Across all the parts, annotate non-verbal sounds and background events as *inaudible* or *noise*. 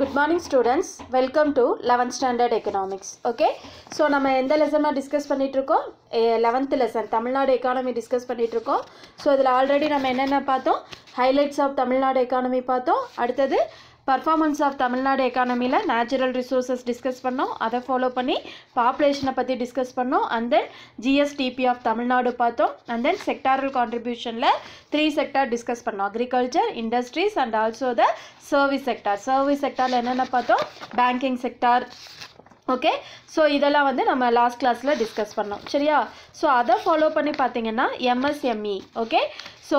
Good morning students welcome to eleventh standard economics okay so நம்ம எந்த லெசனாக discuss பண்ணிகிட்ருக்கோம் eleventh lesson Tamil Nadu economy discuss பண்ணிகிட்ருக்கோம் ஸோ இதில் ஆல்ரெடி நம்ம என்னென்ன பார்த்தோம் ஹைலைட்ஸ் ஆஃப் தமிழ்நாடு எக்கானமி பார்த்தோம் அடுத்தது பர்ஃபார்மன்ஸ் ஆஃப் தமிழ்நாடு எக்கானமியில் நேச்சுரல் ரிசோர்ஸஸ் டிஸ்கஸ் பண்ணோம் அதை ஃபாலோ பண்ணி பாப்புலேஷனை பற்றி டிஸ்கஸ் பண்ணோம் and then GSDP of Tamil Nadu பார்த்தோம் அண்ட் தென் செக்டாரல் கான்ட்ரிபியூஷனில் த்ரீ செக்டார் டிஸ்கஸ் பண்ணோம் agriculture industries and also the service sector service செக்டாரில் என்னென்ன பார்த்தோம் பேங்கிங் செக்டார் ஓகே ஸோ இதெல்லாம் வந்து நம்ம லாஸ்ட் கிளாஸில் டிஸ்கஸ் பண்ணோம் சரியா ஸோ அதை ஃபாலோ பண்ணி பார்த்தீங்கன்னா எம்எஸ்எம்இ ஓகே ஸோ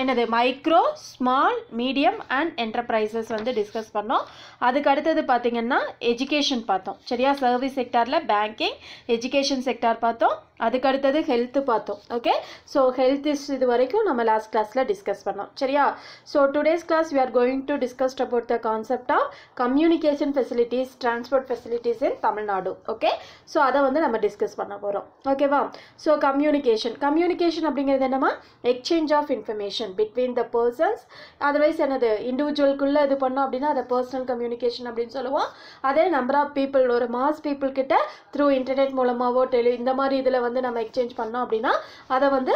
என்னது micro small medium and enterprises வந்து டிஸ்கஸ் பண்ணோம் அதுக்கு அடுத்தது பார்த்திங்கன்னா எஜுகேஷன் பார்த்தோம் சரியா சர்வீஸ் செக்டாரில் பேங்கிங் எஜுகேஷன் செக்டார் பார்த்தோம் அதுக்கு அடுத்தது ஹெல்த்து பார்த்தோம் ஓகே ஸோ ஹெல்த் இஸ் இது வரைக்கும் நம்ம லாஸ்ட் கிளாஸில் டிஸ்கஸ் பண்ணோம் சரியா so today's class we are going to discuss about the concept of communication facilities transport facilities in Tamil Nadu okay so அதை வந்து நம்ம டிஸ்கஸ் பண்ண போகிறோம் ஓகேவா ஸோ கம்யூனிகேஷன் கம்யூனிகேஷன் அப்படிங்கிறது என்னமா exchange of information between the persons otherwise என்னது இண்டிவிஜுவல்குள்ளே இது பண்ணோம் அப்படின்னா அதை பர்சனல் கம்யூனிகேஷன் அப்படின்னு சொல்லுவோம் அதே நம்பர் ஆஃப் பீப்புள் ஒரு மாஸ் பீப்புள் கிட்ட த்ரூ இன்டர்நெட் மூலமாகவோ டெலி இந்த மாதிரி இதில் வந்து வந்து நம்ம எக்ஸ்சேஞ்ச் பண்ணோம் அப்படின்னா அதை வந்து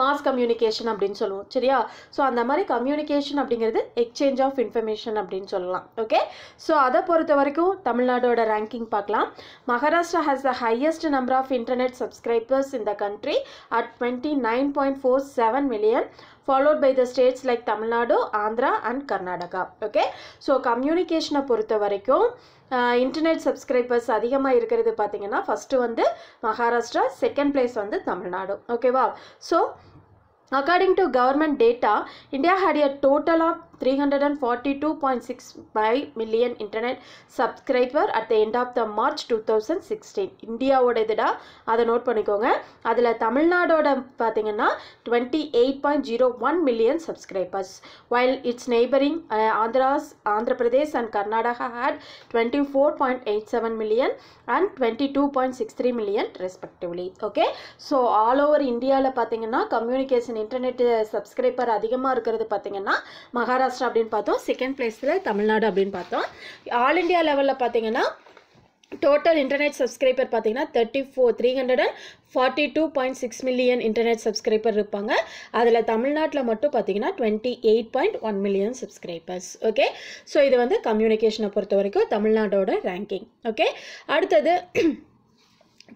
மாஸ் கம்யூனிகேஷன் அப்படின்னு சொல்லுவோம் சரியா ஸோ அந்த மாதிரி கம்யூனிகேஷன் அப்படிங்கிறது எக்ஸ்சேஞ்ச் ஆஃப் இன்ஃபர்மேஷன் அப்படின்னு சொல்லலாம் ஓகே ஸோ அதை பொறுத்த வரைக்கும் தமிழ்நாடோட ரேங்கிங் பார்க்கலாம் Maharashtra has the highest number of internet subscribers இந்த country at twenty nine point four seven million followed by the states like Tamil Nadu Andhra and Karnataka okay so கம்யூனிகேஷனை பொறுத்த வரைக்கும் இன்டர்நெட் சப்ஸ்கிரைபர்ஸ் அதிகமாக இருக்கிறது பார்த்திங்கன்னா ஃபஸ்ட்டு வந்து மகாராஷ்டிரா செகண்ட் பிளேஸ் வந்து தமிழ்நாடு ஓகேவா so according to government data India had a total of three hundred and forty two point six five million internet subscriber at the end of the March two thousand sixteen இந்தியாவோட இதுடா அதை note பண்ணிக்கோங்க அதில் தமிழ்நாடோட பார்த்தீங்கன்னா twenty eight point zero one million subscribers while its neighbouring Andhra's Andhra Pradesh and Karnataka had twenty four point eight seven million and twenty two point six three million respectively okay so all over இந்தியாவில் பார்த்தீங்கன்னா communication internet subscriber அதிகமாக இருக்கிறது பார்த்தீங்கன்னா மகாராஷ்டிரா மகாராஷ்டிரா அப்படின்னு பார்த்தோம் second பிளேஸில் தமிழ்நாடு அப்படின்னு பார்த்தோம் ஆல் இண்டியா லெவலில் பார்த்தீங்கன்னா டோட்டல் இன்டர்நெட் சப்ஸ்கிரைபர் பார்த்தீங்கன்னா thirty four three hundred and forty two point six million internet subscriber இருப்பாங்க அதில் தமிழ்நாட்டில் மட்டும் பார்த்தீங்கன்னா twenty eight point one million subscribers okay so இது வந்து கம்யூனிகேஷனை பொறுத்த வரைக்கும் தமிழ்நாடோட ரேங்கிங் ஓகே அடுத்தது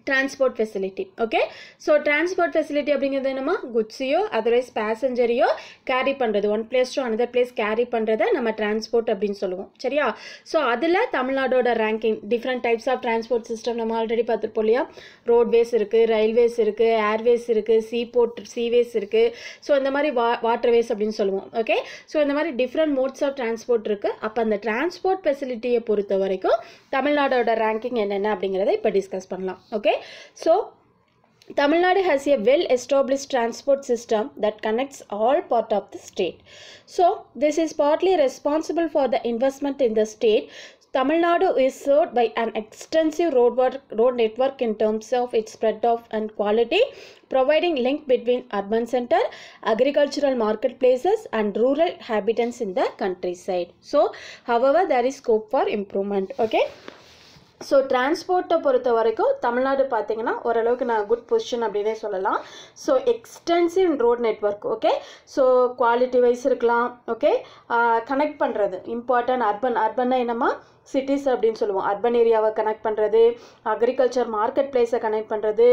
transport facility okay so transport facility அப்படிங்கிறது என்னமா குட்ஸையோ அதர்வைஸ் பேசஞ்சரையோ கேரி பண்ணுறது one place to another place carry பண்ணுறதை நம்ம ட்ரான்ஸ்போர்ட் அப்படின்னு சொல்லுவோம் சரியா ஸோ அதில் தமிழ்நாடோட ranking different types of transport system நம்ம ஆல்ரெடி பார்த்துருப்போம் இல்லையா ரோட்வேஸ் இருக்குது ரயில்வேஸ் இருக்குது ஏர்வேஸ் இருக்குது சீ போர்ட் சீவேஸ் இருக்குது ஸோ இந்த மாதிரி வா வாட்டர்வேஸ் அப்படின்னு சொல்லுவோம் ஓகே ஸோ இந்த மாதிரி டிஃப்ரெண்ட் மோட்ஸ் ஆஃப் ட்ரான்ஸ்போர்ட் இருக்குது அப்போ அந்த ட்ரான்ஸ்போர்ட் ஃபெசிலிட்டியை பொறுத்த வரைக்கும் தமிழ்நாடோட ரேங்கிங் என்னென்ன அப்படிங்கிறத இப்போ டிஸ்கஸ் பண்ணலாம் okay okay so Tamil Nadu has a well-established transport system that connects all part of the state. So, this is partly responsible for the investment in the state. Tamil Nadu is served by an extensive road, work, road network in terms of its spread of and quality, providing link between urban center, agricultural marketplaces and rural habitants in the countryside. So, however, there is scope for improvement. Okay. So டிரான்ஸ்போர்ட்டை பொறுத்த வரைக்கும் தமிழ்நாடு பார்த்தீங்கன்னா ஓரளவுக்கு நான் good position அப்படின்னே சொல்லலாம் so extensive road network okay so quality wise இருக்கலாம் okay connect பண்ணுறது இம்பார்ட்டன்ட் அர்பன் அர்பன்னா என்னம்மா சிட்டிஸ் அப்படின்னு சொல்லுவோம் அர்பன் ஏரியாவை கனெக்ட் பண்ணுறது அக்ரிகல்ச்சர் மார்க்கெட் பிளேஸை கனெக்ட் பண்ணுறது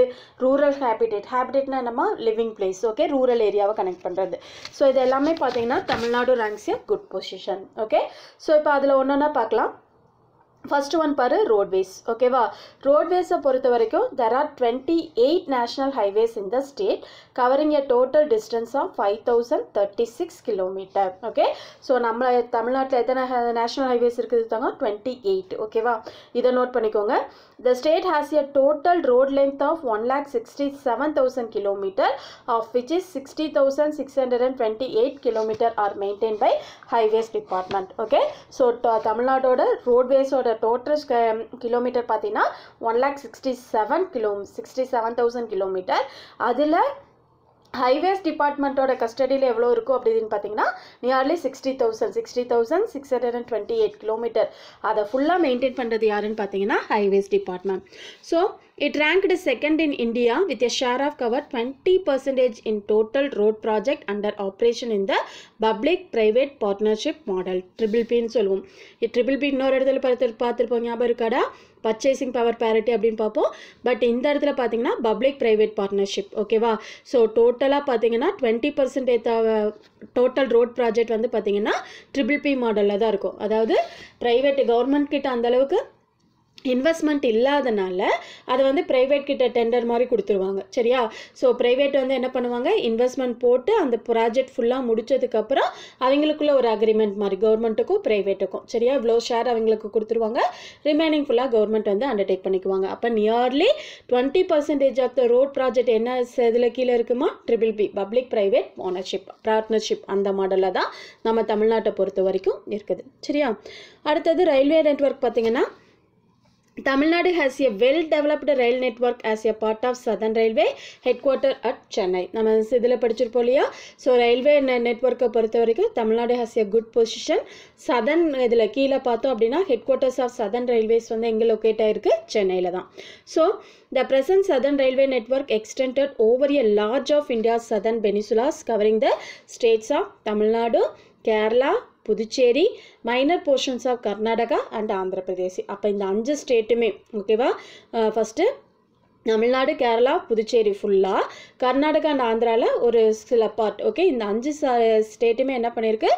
ரூரல் ஹேபிடேட் ஹேபிடேட்னா என்னம்மா லிவிங் பிளேஸ் ஓகே ரூரல் ஏரியாவை கனெக்ட் பண்ணுறது ஸோ இது எல்லாமே பார்த்தீங்கன்னா Tamil Nadu ranks good position okay so இப்போ அதில் ஒன்று ஒன்றா பார்க்கலாம் ஃபஸ்ட்டு ஒன் பாரு ரோட்வேஸ் ஓகேவா ரோட்வேஸை பொறுத்த வரைக்கும் there are twenty eight national highways in the state covering a total distance of five thousand thirty six kilometre okay so நம்ம தமிழ்நாட்டில் எத்தனை நேஷ்னல் ஹைவேஸ் இருக்குது தாங்க டுவெண்ட்டி எயிட் ஓகேவா இதை நோட் பண்ணிக்கோங்க the state has a total road length of one lakh sixty seven thousand kilometre of which is sixty thousand six hundred and twenty eight kilometre are maintain by highways department okay so தமிழ்நாடோட ரோட்வேஸோட total kilometre பார்த்தீங்கன்னா one lakh sixty seven kilo sixty seven thousand kilometre அதில் highways டிபார்ட்மெண்ட்டோட கஸ்டடியில் எவ்வளோ இருக்கும் அப்படின்னு பார்த்தீங்கன்னா nearly sixty thousand sixty thousand six hundred and twenty eight kilometre அதை ஃபுல்லாக மெயின்டைன் பண்ணுறது யாருன்னு பார்த்தீங்கன்னா highways department so It ranked second in India with a share of cover 20% in total road project under operation in the public-private partnership model. Triple பின்னு சொல்லுவோம் triple B இன்னொரு இடத்துல பார்த்து பார்த்துருப்போம் ஞாபகம் இருக்காடா பர்ச்சேசிங் பவர் பேரிட்டி அப்படின்னு பார்ப்போம் பட் இந்த இடத்துல பார்த்தீங்கன்னா பப்ளிக் ப்ரைவேட் பார்ட்னர்ஷிப் ஓகேவா ஸோ டோட்டலாக பார்த்தீங்கன்னா twenty percentage total road project வந்து பார்த்தீங்கன்னா ட்ரிபிள் பி மாடலில் தான் இருக்கும் அதாவது ப்ரைவேட் கவர்மெண்ட் கிட்ட அந்தளவுக்கு இன்வெஸ்ட்மெண்ட் இல்லாதனால அதை வந்து ப்ரைவேட் கிட்ட டெண்டர் மாதிரி கொடுத்துருவாங்க சரியா ஸோ ப்ரைவேட் வந்து என்ன பண்ணுவாங்க இன்வெஸ்ட்மெண்ட் போட்டு அந்த ப்ராஜெக்ட் ஃபுல்லாக முடிச்சதுக்கப்புறம் அவங்களுக்குள்ள ஒரு அக்ரிமெண்ட் மாதிரி கவர்மெண்ட்டுக்கும் ப்ரைவேட்டுக்கும் சரியா இவ்வளோ ஷேர் அவங்களுக்கு கொடுத்துருவாங்க ரிமைனிங் ஃபுல்லாக கவர்மெண்ட் வந்து அண்டர்டேக் பண்ணிக்குவாங்க அப்போ nearly twenty percentage of the road project என்ன இதில் கீழே இருக்குமா triple P public private ownership partnership அந்த மாடலில் தான் நம்ம தமிழ்நாட்டை பொறுத்த வரைக்கும் இருக்குது சரியா அடுத்தது ரயில்வே நெட்ஒர்க் பார்த்திங்கன்னா Tamil Nadu Nadu a well developed rail rail network a part of Sathan railway Railway headquarter at Chennai. நம்ம இதில் படிச்சிருப்போம் இல்லையா ஸோ ரயில்வே நெட்ஒர்க்கை பொறுத்த வரைக்கும் Tamil Nadu has a good position Sathan இதில் கீழே பார்த்தோம் அப்படின்னா head quarters of Sathan railways வந்து எங்கே லொக்கேட் ஆகிருக்கு சென்னையில் தான் so the present Sathan railway network extended over a large of India Sathan பெனிசுலாஸ் covering the states of Tamil Nadu Kerala Puducherry minor portions of Karnataka and Andhra பிரதேசி அப்போ இந்த அஞ்சு ஸ்டேட்டுமே ஓகேவா ஃபஸ்ட்டு தமிழ்நாடு கேரளா புதுச்சேரி ஃபுல்லாக கர்நாடகா அண்ட் ஆந்திராவில் ஒரு சில பார்ட் ஓகே இந்த அஞ்சு ஸ்டேட்டுமே என்ன பண்ணியிருக்கு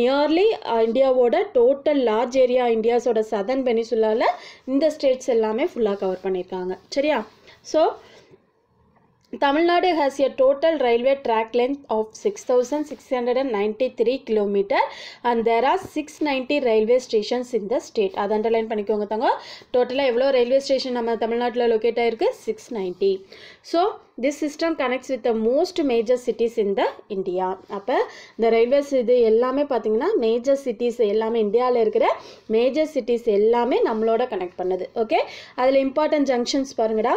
நியர்லி இந்தியாவோட டோட்டல் லார்ஜ் ஏரியா இந்தியாஸோட சதர்ன் பெனிசுலாவில் இந்த ஸ்டேட்ஸ் எல்லாமே ஃபுல்லாக கவர் பண்ணியிருக்காங்க சரியா so Tamil has a total railway track length of 6,693 km and there are 690 railway stations in the state. அது underline பண்ணிக்கோங்க தங்க டோட்டலாக எவ்வளோ railway station நம்ம தமிழ்நாட்டில் லொக்கேட் ஆயிருக்கு 690. So, this system connects with the most major cities in the India. அப்போ இந்த railways இது எல்லாமே பார்த்தீங்கன்னா major cities எல்லாமே இந்தியாவில் இருக்கிற major cities எல்லாமே நம்மளோட கனெக்ட் பண்ணுது ஓகே அதில் இம்பார்ட்டன்ட் ஜங்ஷன்ஸ் பாருங்கடா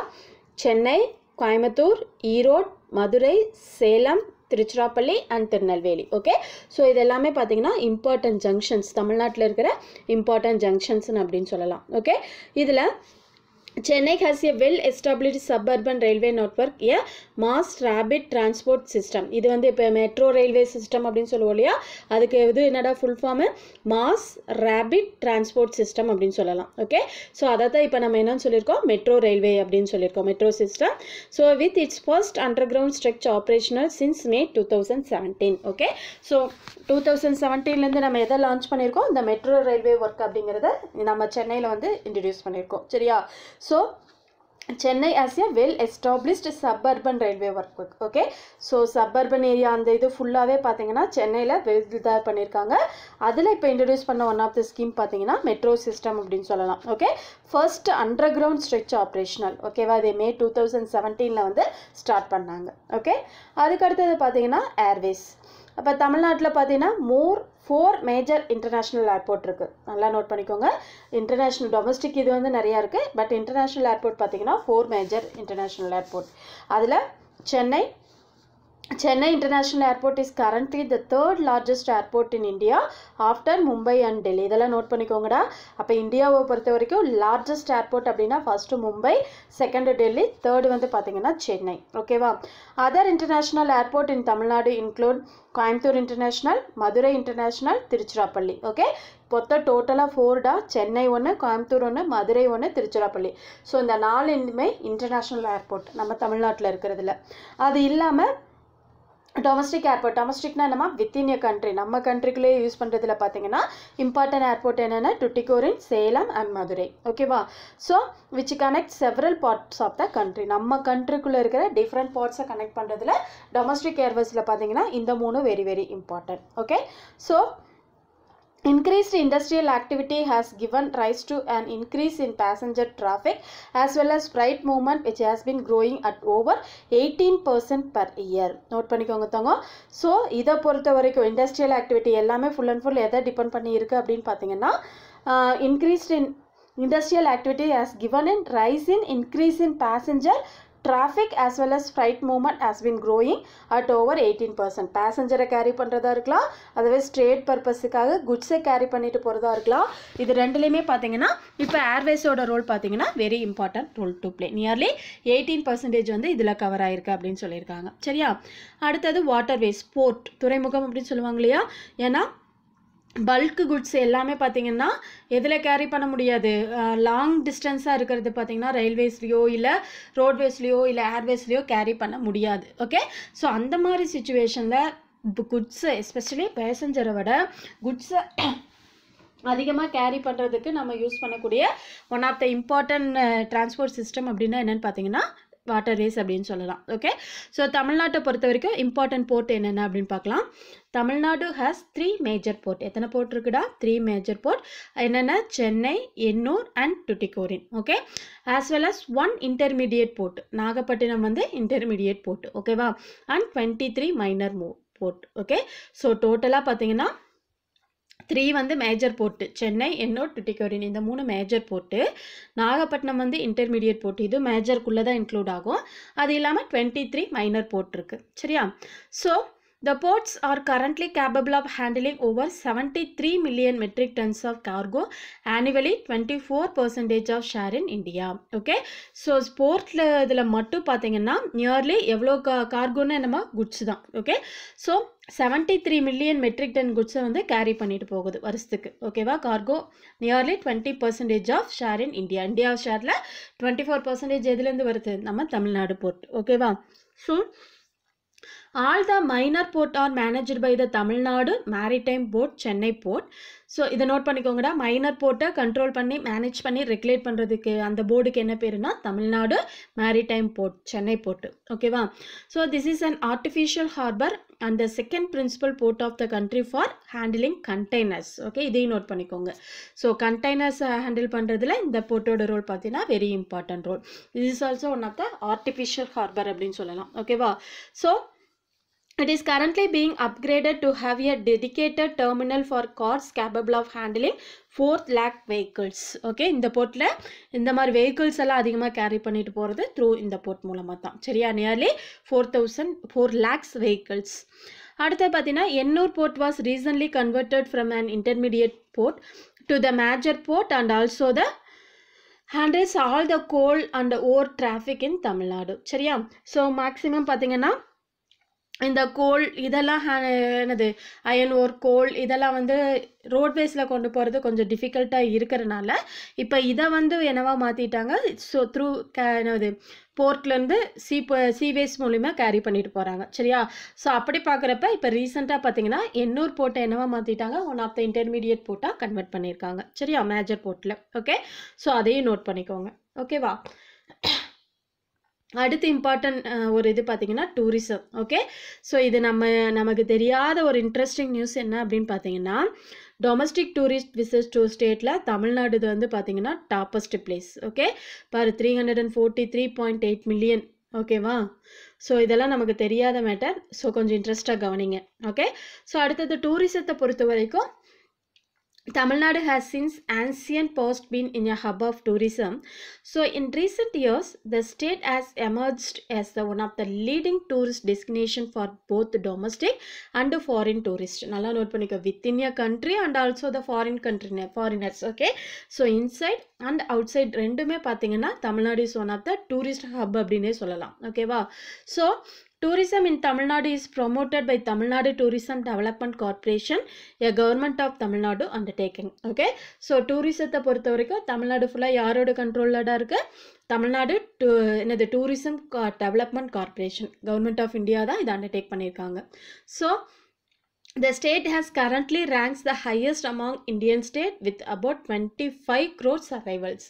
Chennai Coimbatore Erode Madurai Salem Tiruchirappalli and Tirunelveli okay so இது எல்லாமே பார்த்தீங்கன்னா இம்பார்ட்டன்ட் ஜங்ஷன்ஸ் தமிழ்நாட்டில் இருக்கிற இம்பார்ட்டன்ட் ஜங்ஷன்ஸ்னு அப்படின்னு சொல்லலாம் ஓகே இதில் Chennai Chennai has a well-established suburban railway network, a mass rapid transport system இது வந்து இப்போ மெட்ரோ ரயில்வே சிஸ்டம் அப்படின்னு சொல்லுவோம் இல்லையா அதுக்கு இது என்னடா full form mass rapid transport system அப்படின்னு சொல்லலாம் ஓகே ஸோ அதை தான் இப்போ நம்ம என்னன்னு சொல்லியிருக்கோம் மெட்ரோ ரயில்வே அப்படின்னு சொல்லியிருக்கோம் metro system so with its first underground structure operational since May two thousand seventeen okay so two thousand செவன்டீன்லேருந்து நம்ம எதை லான்ச் பண்ணியிருக்கோம் இந்த மெட்ரோ ரயில்வே ஒர்க் அப்படிங்கிறத நம்ம சென்னையில் வந்து இன்ட்ரடியூஸ் பண்ணியிருக்கோம் சரியா so Chennai as a well established suburban railway work okay so suburban area அந்த இது ஃபுல்லாகவே பார்த்தீங்கன்னா சென்னையில் இதாக பண்ணியிருக்காங்க அதில் இப்போ இன்ட்ரடியூஸ் பண்ண ஒன் ஆஃப் த ஸ்கீம் பார்த்தீங்கன்னா மெட்ரோ சிஸ்டம் அப்படின்னு சொல்லலாம் okay first underground stretch operational ஓகேவா இதே மே டூ தௌசண்ட் செவன்டீனில் வந்து ஸ்டார்ட் பண்ணாங்க ஓகே அதுக்கடுத்தது பார்த்தீங்கன்னா ஏர்வேஸ் அப்போ தமிழ்நாட்டில் பார்த்தீங்கன்னா more four major international airport இருக்குது நல்லா நோட் பண்ணிக்கோங்க இன்டர்நேஷ்னல் டொமஸ்டிக் இது வந்து நிறையா இருக்குது பட் இன்டர்நேஷ்னல் ஏர்போர்ட் பார்த்தீங்கன்னா ஃபோர் மேஜர் இன்டர்நேஷ்னல் ஏர்போர்ட் அதில் Chennai Chennai International airport is currently the third largest airport in India after Mumbai and Delhi இதெல்லாம் நோட் பண்ணிக்கோங்கடா அப்போ இந்தியாவை பொறுத்த வரைக்கும் லார்ஜஸ்ட் ஏர்போர்ட் அப்படின்னா first Mumbai second Delhi third வந்து பார்த்தீங்கன்னா சென்னை ஓகேவா அதர் இன்டர்நேஷ்னல் ஏர்போர்ட் இன் Tamil Nadu include Coimbatore international Madurai international Tiruchirappalli okay மொத்தம் டோட்டலாக ஃபோர்டா சென்னை ஒன்று கோயம்புத்தூர் ஒன்று மதுரை ஒன்று திருச்சிராப்பள்ளி ஸோ இந்த நாலுமே இன்டர்நேஷ்னல் ஏர்போர்ட் நம்ம தமிழ்நாட்டில் இருக்கிறதுல அது இல்லாமல் டொமஸ்டிக் ஏர்போர்ட் டொமஸ்டிக்னா என்னமா வித்தின் எ கண்ட்ரி நம்ம கண்ட்ரிக்குள்ளேயே யூஸ் பண்ணுறதுல பார்த்தீங்கன்னா இம்பார்ட்டன்ட் ஏர்போர்ட் என்னென்னா டுட்டிகோரின் சேலம் அண்ட் மதுரை ஓகேவா so which connect several parts of the country நம்ம கண்ட்ரிக்குள்ளே இருக்கிற டிஃப்ரெண்ட் பார்ட்ஸை கனெக்ட் பண்ணுறதுல டொமஸ்டிக் ஏர்வேஸில் பார்த்தீங்கன்னா இந்த மூணு very very important okay so Increased industrial activity has given rise to an increase in passenger traffic as well as freight movement which has been growing at over 18% per year. Note பண்ணிக்கோங்க தங்க so இதை பொறுத்த வரைக்கும் industrial activity எல்லாமே full and full எதை depend பண்ணி இருக்குது அப்படின்னு பார்த்தீங்கன்னா increased in industrial activity has given in rise in increase in passenger traffic as well as freight movement has been growing at over 18%. Passenger carry பண்ணுறதா இருக்கலாம் அதுவே straight பர்பஸுக்காக குட்ஸை carry பண்ணிட்டு போகிறதா இருக்கலாம் இது ரெண்டுலேயுமே பார்த்தீங்கன்னா இப்போ ஏர்வேஸோட ரோல் பார்த்தீங்கன்னா very important role to play nearly eighteen percentage வந்து இதில் கவர் ஆயிருக்கு அப்படின்னு சொல்லியிருக்காங்க சரியா அடுத்தது waterways port துறைமுகம் அப்படின்னு சொல்லுவாங்க இல்லையா ஏன்னா பல்க் குட்ஸ் எல்லாமே பார்த்தீங்கன்னா எதில் கேரி பண்ண முடியாது லாங் டிஸ்டன்ஸாக இருக்கிறது பார்த்தீங்கன்னா ரயில்வேஸ்லேயோ இல்லை ரோட்வேஸ்லேயோ இல்லை ஏர்வேஸ்லேயோ கேரி பண்ண முடியாது ஓகே ஸோ அந்த மாதிரி சுச்சுவேஷனில் இப்போ குட்ஸு எஸ்பெஷலி பேசஞ்சரை விட குட்ஸை *coughs* அதிகமாக கேரி பண்ணுறதுக்கு நம்ம யூஸ் பண்ணக்கூடிய one of the important transport system அப்படின்னா என்னென்னு பார்த்தீங்கன்னா வாட்டர் ரேஸ் அப்படின்னு சொல்லலாம் ஓகே ஸோ தமிழ்நாட்டை பொறுத்த வரைக்கும் இம்பார்ட்டன்ட் போர்ட் என்னென்ன அப்படின்னு பார்க்கலாம் Tamil Nadu has three major board எத்தனை போர்ட் இருக்குடா த்ரீ மேஜர் போர்ட் என்னென்ன Chennai Ennore and டுட்டிகோரின் okay as well as one intermediate board Nagapattinam வந்து இன்டர்மீடியட் போர்ட் ஓகேவா அண்ட் டுவெண்ட்டி த்ரீ மைனர் மோ போர்ட் ஓகே ஸோ டோட்டலாக பார்த்தீங்கன்னா த்ரீ வந்து மேஜர் போர்ட்டு சென்னை என்னோட் டுட்டிக்கோரின் இந்த மூணு மேஜர் போர்ட்டு நாகப்பட்டினம் வந்து இன்டர்மீடியட் போர்ட் இது மேஜருக்குள்ளே தான் இன்க்ளூட் ஆகும் அது இல்லாமல் டுவெண்ட்டி த்ரீ மைனர் போர்ட் இருக்குது சரியா so the ports are currently capable of handling over seventy three million metric tons of cargo annually twenty four percentage of share in India okay so portல இதில் மட்டும் பார்த்தீங்கன்னா nearly எவ்வளோ கார்கோன்னு நம்ம goods தான் okay so seventy three million metric ton குட்ஸை வந்து கேரி பண்ணிட்டு போகுது வருஷத்துக்கு ஓகேவா cargo nearly twenty percentage of share in India India ஷேரில் டுவெண்ட்டி ஃபோர் பர்சன்டேஜ் எதுலேருந்து வருது நம்ம தமிழ்நாடு போர்ட் ஓகேவா so all the minor board R manager by the Tamil Nadu maritime board Chennai board so இதை நோட் பண்ணிக்கோங்கடா மைனர் போர்ட்டை கண்ட்ரோல் பண்ணி மேனேஜ் பண்ணி ரெகுலேட் பண்ணுறதுக்கு அந்த போர்டுக்கு என்ன பேருனா Tamil Nadu maritime board Chennai board ஓகேவா so this is an artificial harbour and the second principal board of the country for handling containers okay இதையும் நோட் பண்ணிக்கோங்க ஸோ கண்டெய்னர்ஸ் ஹேண்டில் பண்ணுறதுல இந்த போர்ட்டோட ரோல் பார்த்தீங்கன்னா very important role is is also one of the artificial harbour அப்படின்னு சொல்லலாம் ஓகேவா so It is currently being upgraded to have a dedicated terminal for cars capable of handling fourth lakh vehicles okay இந்த போர்ட்டில் இந்த மாதிரி vehicles எல்லாம் அதிகமாக carry பண்ணிட்டு போகிறது த்ரூ இந்த போர்ட் மூலமாக தான் சரியா nearly four thousand four lakhs vehicles அடுத்து பார்த்தீங்கன்னா Ennore board was recently converted from an intermediate board to the major board and also the handles all the goal and wore traffic இன் தமிழ்நாடு சரியா ஸோ மேக்ஸிமம் பார்த்தீங்கன்னா இந்த கோல் இதெல்லாம் என்னது அயன் ஓர் கோல் இதெல்லாம் வந்து ரோட்வேஸில் கொண்டு போகிறது கொஞ்சம் டிஃபிகல்ட்டாக இருக்கிறனால இப்போ இதை வந்து என்னவா மாற்றிட்டாங்க ஸோ த்ரூ க என்னது போர்ட்லேருந்து சீ சீவேஸ் மூலிமா கேரி பண்ணிட்டு போகிறாங்க சரியா ஸோ அப்படி பார்க்குறப்ப இப்போ ரீசெண்டாக பார்த்தீங்கன்னா எண்ணூர் போர்ட்டை என்னவா மாற்றிட்டாங்க ஒன் ஆஃப் த இன்டர்மீடியட் போர்ட்டாக கன்வெர்ட் பண்ணியிருக்காங்க சரியா மேஜர் போர்ட்டில் ஓகே ஸோ அதையும் நோட் பண்ணிக்கோங்க ஓகேவா அடுத்து இம்பார்ட்டன்ட் ஒரு இது பார்த்தீங்கன்னா டூரிசம் ஓகே ஸோ இது நம்ம நமக்கு தெரியாத ஒரு இன்ட்ரெஸ்டிங் நியூஸ் என்ன அப்படின்னு பார்த்தீங்கன்னா டொமஸ்டிக் டூரிஸ்ட் விசிட் டூ ஸ்டேட்டில் தமிழ்நாடு வந்து பார்த்திங்கன்னா toppest place okay for three hundred and forty three point eight million ஓகேவா ஸோ இதெல்லாம் நமக்கு தெரியாத மேட்டர் ஸோ கொஞ்சம் இன்ட்ரெஸ்ட்டாக கவனிங்க ஓகே ஸோ அடுத்தது டூரிசத்தை பொறுத்த வரைக்கும் Tamil Nadu has since ancient past been in a hub of tourism. So in recent years, the state has emerged as the one of the leading tourist destination for both domestic and foreign tourists. நல்லா note பண்ணிக்க within a country and also the foreign country foreigners. Okay. So inside and outside ரெண்டுமே பார்த்தீங்கன்னா Tamil Nadu is one of the tourist hub அப்படின்னே சொல்லலாம் ஓகேவா so Tourism in Tamil Nadu is promoted by Tamil Nadu Tourism Development Corporation, a government of Tamil Nadu undertaking. Okay, so டூரிசத்தை பொறுத்த வரைக்கும் தமிழ்நாடு ஃபுல்லாக யாரோட கண்ட்ரோலடாக இருக்குது தமிழ்நாடு டூ என்னது tourism development corporation government of India தான் இதை அண்டர்டேக் பண்ணியிருக்காங்க so The state has currently ranks the highest among Indian state with about 25 crore survivals.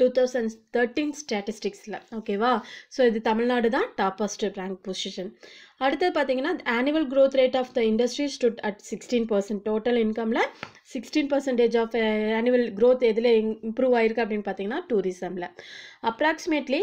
Two thousand thirteen ஸ்டாட்டிஸ்டிக்ஸில் ஓகேவா ஸோ இது தமிழ்நாடு தான் டாப்பஸ்ட் ரேங்க் பொசிஷன் அடுத்தது பார்த்தீங்கன்னா annual growth rate of the industry stood at sixteen percent total இன்கமில் sixteen percentage of annual growth எதில் improve ஆயிருக்கு அப்படின்னு பார்த்தீங்கன்னா டூரிசமில் approximately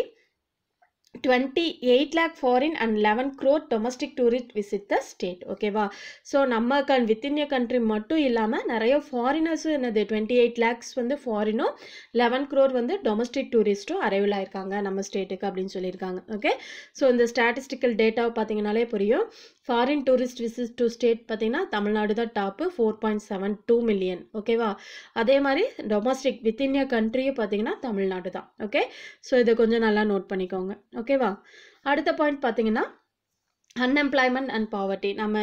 eight lakh foreign and eleven crore domestic tourist visit the state ஓகேவா ஸோ நம்ம கன் வித்தின் ஏ கண்ட்ரி மட்டும் இல்லாமல் நிறைய ஃபாரினர்ஸும் என்னது டுவெண்ட்டி எயிட் லேக்ஸ் வந்து ஃபாரினும் லெவன் க்ரோர் வந்து டொமஸ்டிக் டூரிஸ்ட்டும் அரைவில் ஆயிருக்காங்க நம்ம ஸ்டேட்டுக்கு அப்படின்னு சொல்லியிருக்காங்க ஓகே ஸோ இந்த ஸ்டாட்டிஸ்டிக்கல் டேட்டாவை பார்த்தீங்கனாலே புரியும் foreign tourist visit to state பார்த்திங்கன்னா தமிழ்நாடு தான் top four point seven two million ஓகேவா அதே மாதிரி டொமஸ்டிக் வித் இந்தியா கண்ட்ரியும் பார்த்தீங்கன்னா தமிழ்நாடு தான் ஓகே ஸோ இதை கொஞ்சம் நல்லா நோட் பண்ணிக்கோங்க ஓகேவா அடுத்த பாயிண்ட் பார்த்தீங்கன்னா அன்எம்ப்ளாய்மெண்ட் அண்ட் பாவர்ட்டி நம்ம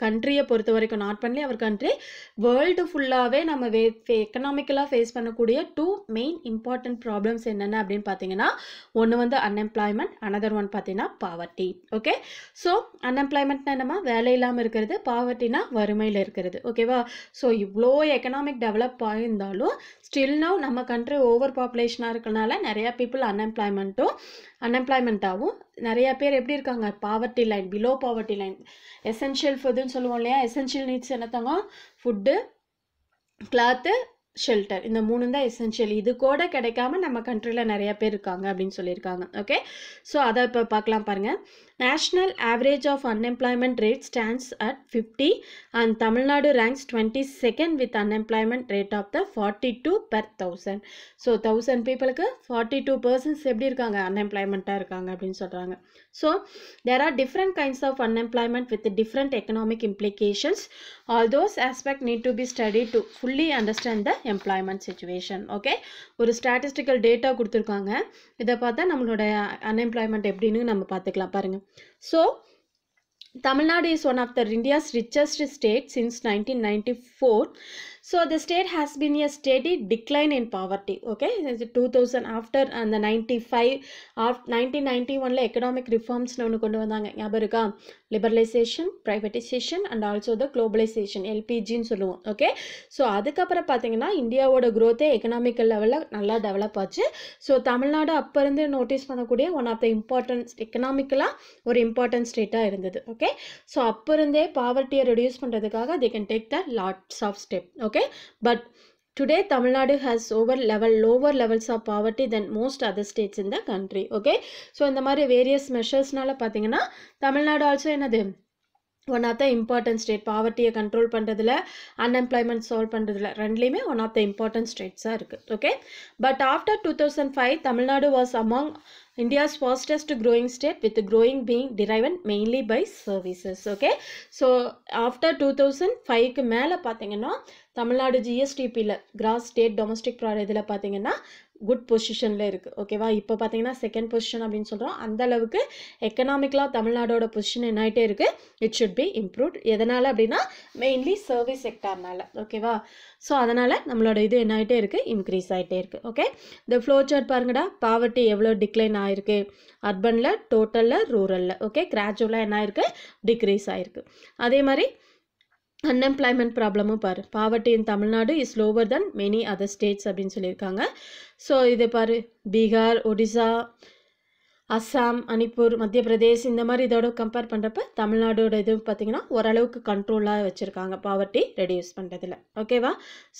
கண்ட்ரியை பொறுத்த வரைக்கும் நாட் பண்ணி அவர் கண்ட்ரி வேர்ல்டு ஃபுல்லாகவே நம்ம வே எக்கனாமிக்கலாக ஃபேஸ் பண்ணக்கூடிய டூ மெயின் இம்பார்ட்டன்ட் ப்ராப்ளம்ஸ் என்னென்ன அப்படின்னு பார்த்தீங்கன்னா ஒன்று வந்து அன்எம்ப்ளாய்மெண்ட் அனதர் ஒன் பார்த்தீங்கன்னா பாவர்ட்டி ஓகே ஸோ அன்எம்ப்ளாய்மெண்ட்னா என்னமா வேலை இல்லாமல் இருக்கிறது பாவர்ட்டினா வறுமையில் இருக்கிறது ஓகேவா ஸோ இவ்வளோ எக்கனாமிக் டெவலப் ஆகியிருந்தாலும் ஸ்டில் நவ் நம்ம கண்ட்ரி ஓவர் பாப்புலேஷனாக இருக்கனால நிறையா பீப்புள் அன்எம்ப்ளாய்மெண்ட்டும் அன்எம்ப்ளாய்மெண்ட்டாகவும் நிறையா பேர் எப்படி இருக்காங்க poverty line below poverty line essential ஃபுட்டுன்னு சொல்லுவோம் இல்லையா எசென்ஷியல் நீட்ஸ் என்னத்தங்க ஃபுட்டு கிளாத்து ஷெல்டர் இந்த மூணு தான் எசென்ஷியல் இது கூட கிடைக்காம நம்ம கண்ட்ரியில் நிறைய பேர் இருக்காங்க அப்படின்னு சொல்லியிருக்காங்க ஓகே ஸோ அதை இப்போ பார்க்கலாம் பாருங்கள் national average of unemployment rate stands at fifty and Tamil Nadu ranks twenty second with unemployment rate of the forty two per thousand so thousand பீப்புளுக்கு ஃபார்ட்டி டூ பர்சன்ஸ் எப்படி இருக்காங்க அன்எம்ப்ளாய்மெண்ட்டாக இருக்காங்க அப்படின்னு சொல்கிறாங்க so there are different kinds of unemployment with different economic implications all those aspect need to be study to fully understand the employment situation okay ஒரு statistical data கொடுத்துருக்காங்க இதை பார்த்தா நம்மளோட அன்எம்ப்ளாய்மெண்ட் எப்படின்னு நம்ம பார்த்துக்கலாம் பாருங்க so Tamil Nadu is one of the India's richest state since nineteen ninety So the state has been a steady decline in poverty. Okay, two thousand after அந்த ninety five of nineteen ninety ஒனில் economic ரிஃபார்ம்ஸ்னு ஒன்று கொண்டு வந்தாங்க ஞாபகம் இருக்கா liberalisation privatisation and also the globalisation எல்பிஜின்னு சொல்லுவோம் ஓகே ஸோ அதுக்கப்புறம் பார்த்தீங்கன்னா இந்தியாவோட க்ரோத்தே எக்கனாமிக்கல் லெவலில் நல்லா டெவலப் ஆச்சு ஸோ தமிழ்நாடு அப்போ இருந்து நோட்டீஸ் பண்ணக்கூடிய ஒன் ஆஃப் த இம்பார்ட்டன்ஸ் எக்கனாமிக்கலாக ஒரு இம்பார்ட்டன்ட் ஸ்டேட்டாக இருந்தது ஓகே ஸோ அப்போ இருந்தே பாவர்ட்டியை ரெடியூஸ் பண்ணுறதுக்காக they can take the lots of step okay okay but Today, Tamil Nadu has over level, lower levels of poverty than most other states in the country. Okay. இந்த மாதிரி various measuresனால பார்த்தீங்கன்னா Tamil Nadu also என்னது one of the important state பாவர்ட்டியை control பண்ணுறதுல unemployment solve பண்ணுறதுல ரெண்டுலேயுமே one of the important ஸ்டேட்ஸாக இருக்குது okay but after two thousand five Tamil Nadu was among India's fastest growing state with growing being derived mainly by services. Okay. So, after 2005க்கு மேலே பார்த்தீங்கன்னா தமிழ்நாடு ஜிஎஸ்டிபியில் கிராஸ் ஸ்டேட் டொமஸ்டிக் ப்ராடக்ட் இதில் பார்த்தீங்கன்னா குட் பொசிஷனில் இருக்குது ஓகேவா இப்போ பார்த்தீங்கன்னா செகண்ட் பொசிஷன் அப்படின்னு சொல்கிறோம் அந்த அளவுக்கு எக்கனாமிக்கலாக தமிழ்நாடோட பொசிஷன் என்ன ஆகிட்டே இருக்குது இட் ஷுட் பி இம்ப்ரூவ் எதனால் அப்படின்னா மெயின்லி சர்வீஸ் செக்டர்னால ஓகேவா ஸோ அதனால் நம்மளோட இது என்ன ஆகிட்டே இருக்குது இன்க்ரீஸ் ஆகிட்டே இருக்குது ஓகே இந்த ஃப்ளோ சார்ட் பாருங்கடா பாவர்ட்டி எவ்வளோ டிக்ளைன் ஆகிருக்கு அர்பனில் டோட்டலில் ரூரலில் ஓகே கிராஜுவலாக என்ன ஆயிருக்கு டிக்ரீஸ் ஆகிருக்கு அதே மாதிரி அன்எம்ப்ளாய்மெண்ட் ப்ராப்ளமும் பாரு poverty in Tamil Nadu is lower than many other states அப்படின்னு சொல்லியிருக்காங்க ஸோ இதை பாரு பீகார் ஒடிசா அஸ்ஸாம் மணிப்பூர் மத்திய பிரதேஷ் இந்த மாதிரி இதோட கம்பேர் பண்ணுறப்ப தமிழ்நாடோட இது பார்த்திங்கன்னா ஓரளவுக்கு கண்ட்ரோலாக வச்சுருக்காங்க பாவர்ட்டி ரெடியூஸ் பண்ணுறதுல ஓகேவா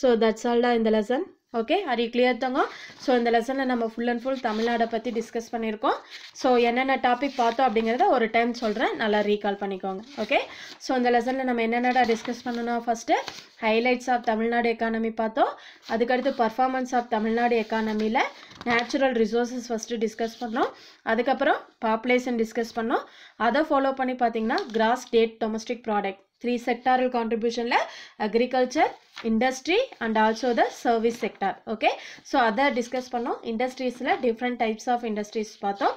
ஸோ தட்ஸ் ஆல்டா இந்த லெசன் ஓகே அரி கிளியர் தங்க ஸோ இந்த லெசனில் நம்ம ஃபுல் அண்ட் ஃபுல் தமிழ்நாடை பற்றி டிஸ்கஸ் பண்ணியிருக்கோம் ஸோ என்னென்ன டாபிக் பார்த்தோம் அப்படிங்கிறத ஒரு டைம் சொல்கிறேன் நல்லா ரீகால் பண்ணிக்கோங்க ஓகே ஸோ இந்த லெசனில் நம்ம என்னென்னடா டிஸ்கஸ் பண்ணணும் first highlights of Tamil Nadu economy பார்த்தோம் அதுக்கடுத்து பர்ஃபார்மன்ஸ் ஆஃப் தமிழ்நாடு எக்கானமியில் நேச்சுரல் ரிசோர்ஸஸ் ஃபஸ்ட்டு டிஸ்கஸ் பண்ணோம் அதுக்கப்புறம் பாப்புலேஷன் டிஸ்கஸ் பண்ணோம் அதை ஃபாலோ பண்ணி பார்த்தீங்கன்னா gross state domestic product three sectoral கான்ட்ரிபியூஷனில் agriculture industry and also the service sector okay so அதை டிஸ்கஸ் பண்ணோம் இண்டஸ்ட்ரீஸில் டிஃப்ரெண்ட் டைப்ஸ் ஆஃப் இண்டஸ்ட்ரீஸ் பார்த்தோம்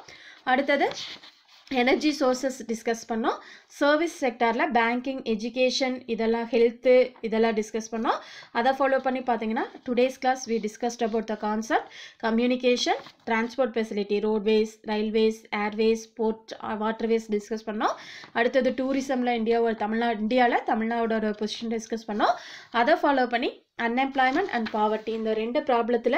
அடுத்தது எனர்ஜி சோர்ஸஸ் டிஸ்கஸ் பண்ணோம் சர்வீஸ் செக்டாரில் பேங்கிங் எஜுகேஷன் இதெல்லாம் ஹெல்த்து இதெல்லாம் டிஸ்கஸ் பண்ணோம் அதை ஃபாலோ பண்ணி பார்த்தீங்கன்னா today's class we discussed about the concept communication transport facility roadways railways airways port waterways discuss பண்ணோம் அடுத்தது டூரிசமில் இந்தியாவோட தமிழ்நாடு இந்தியாவில் தமிழ்நாடோட பொசிஷன் டிஸ்கஸ் பண்ணோம் அதை ஃபாலோ பண்ணி அன்எம்ப்ளாய்மெண்ட் அண்ட் பாவர்ட்டி இந்த ரெண்டு ப்ராப்ளத்தில்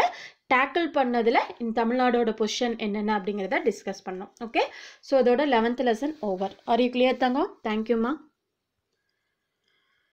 டேக்கிள் பண்ணதில் இந்த தமிழ்நாடோட பொசிஷன் என்னென்ன அப்படிங்கிறத டிஸ்கஸ் பண்ணோம் ஓகே ஸோ அதோட eleventh lesson over are you clear தங்கம் தேங்க்யூம்மா